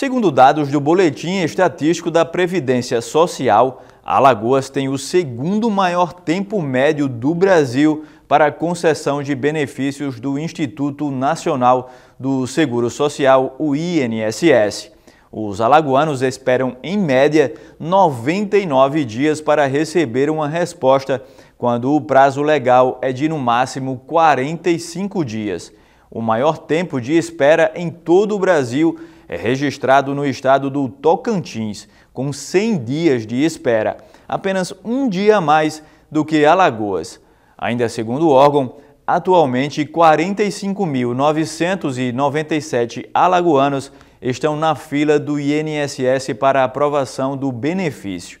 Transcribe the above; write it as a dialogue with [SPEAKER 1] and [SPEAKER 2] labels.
[SPEAKER 1] Segundo dados do Boletim Estatístico da Previdência Social, Alagoas tem o segundo maior tempo médio do Brasil para a concessão de benefícios do Instituto Nacional do Seguro Social, o INSS. Os alagoanos esperam, em média, 99 dias para receber uma resposta, quando o prazo legal é de no máximo 45 dias. O maior tempo de espera em todo o Brasil é registrado no estado do Tocantins, com 100 dias de espera, apenas um dia a mais do que Alagoas. Ainda segundo o órgão, atualmente 45.997 alagoanos estão na fila do INSS para aprovação do benefício.